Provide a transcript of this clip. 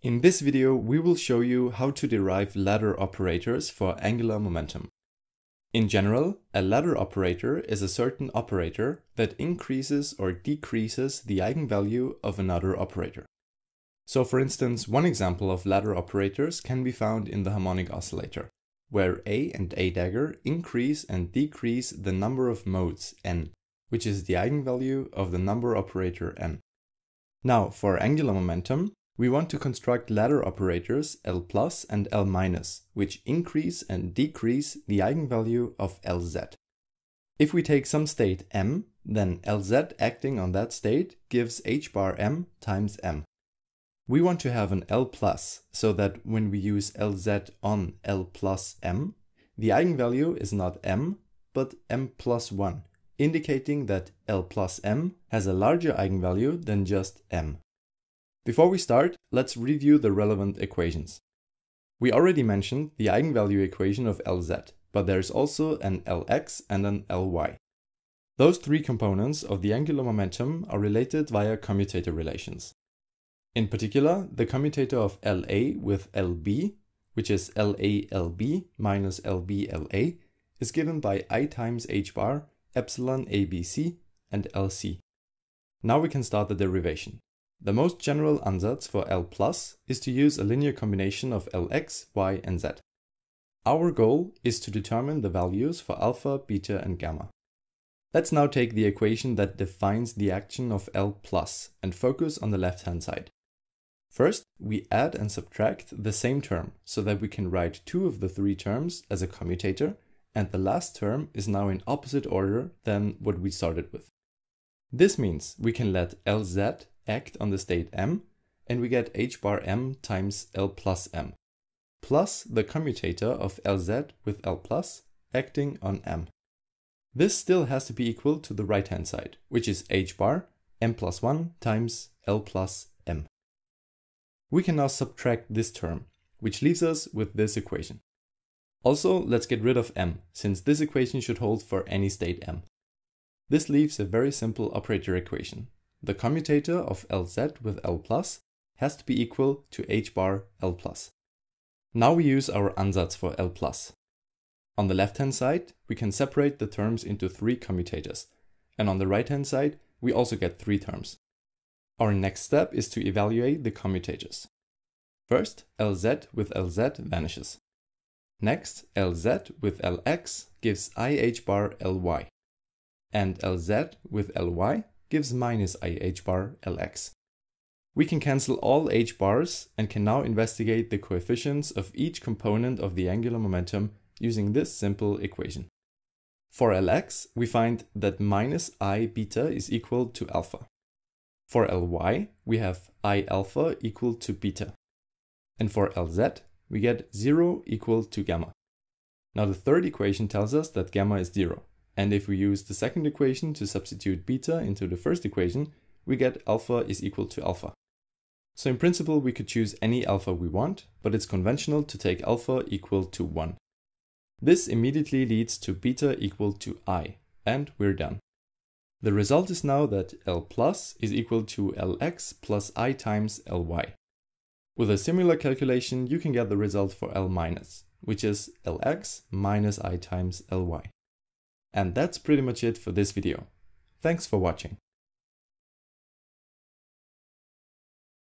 In this video, we will show you how to derive ladder operators for angular momentum. In general, a ladder operator is a certain operator that increases or decreases the eigenvalue of another operator. So for instance, one example of ladder operators can be found in the harmonic oscillator, where A and A dagger increase and decrease the number of modes n, which is the eigenvalue of the number operator n. Now, for angular momentum, we want to construct ladder operators L plus and L minus, which increase and decrease the eigenvalue of Lz. If we take some state m, then Lz acting on that state gives h bar m times m. We want to have an L plus, so that when we use Lz on L plus m, the eigenvalue is not m, but m plus 1, indicating that L plus m has a larger eigenvalue than just m. Before we start, let's review the relevant equations. We already mentioned the eigenvalue equation of Lz, but there's also an Lx and an Ly. Those three components of the angular momentum are related via commutator relations. In particular, the commutator of La with Lb, which is LaLb minus LbLa, is given by i times h bar, epsilon abc, and lc. Now we can start the derivation. The most general ansatz for L plus is to use a linear combination of Lx, y and z. Our goal is to determine the values for alpha, beta and gamma. Let's now take the equation that defines the action of L plus and focus on the left hand side. First, we add and subtract the same term so that we can write two of the three terms as a commutator and the last term is now in opposite order than what we started with. This means we can let Lz act on the state m, and we get h bar m times L plus m, plus the commutator of Lz with L plus acting on m. This still has to be equal to the right hand side, which is h bar m plus 1 times L plus m. We can now subtract this term, which leaves us with this equation. Also, let's get rid of m, since this equation should hold for any state m. This leaves a very simple operator equation, the commutator of Lz with L plus has to be equal to h bar L plus. Now we use our ansatz for L plus. On the left hand side, we can separate the terms into three commutators, and on the right hand side, we also get three terms. Our next step is to evaluate the commutators. First, Lz with Lz vanishes. Next, Lz with Lx gives ih bar Ly. And Lz with Ly gives minus i h bar Lx. We can cancel all h bars and can now investigate the coefficients of each component of the angular momentum using this simple equation. For Lx, we find that minus i beta is equal to alpha. For Ly, we have i alpha equal to beta. And for Lz, we get 0 equal to gamma. Now the third equation tells us that gamma is 0, and if we use the second equation to substitute beta into the first equation, we get alpha is equal to alpha. So in principle, we could choose any alpha we want, but it's conventional to take alpha equal to 1. This immediately leads to beta equal to i, and we're done. The result is now that L plus is equal to Lx plus i times Ly. With a similar calculation, you can get the result for L minus, which is Lx minus i times Ly. And that's pretty much it for this video. Thanks for watching.